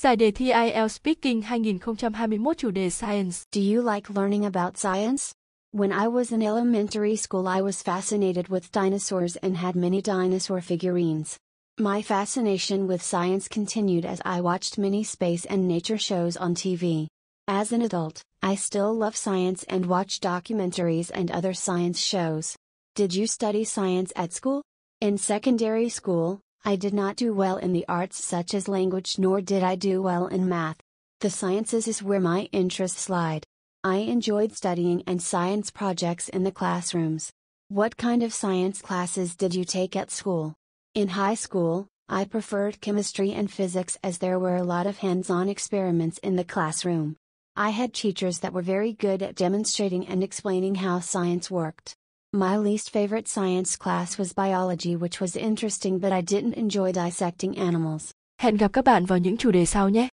Giải đề thi IELTS Speaking 2021 chủ đề Science. Do you like learning about science? When I was in elementary school, I was fascinated with dinosaurs and had many dinosaur figurines. My fascination with science continued as I watched many space and nature shows on TV. As an adult, I still love science and watch documentaries and other science shows. Did you study science at school? In secondary school, I did not do well in the arts such as language nor did I do well in math. The sciences is where my interests lied. I enjoyed studying and science projects in the classrooms. What kind of science classes did you take at school? In high school, I preferred chemistry and physics as there were a lot of hands on experiments in the classroom. I had teachers that were very good at demonstrating and explaining how science worked. My least favorite science class was biology which was interesting but I didn't enjoy dissecting animals. Hẹn gặp các bạn vào những chủ đề sau nhé.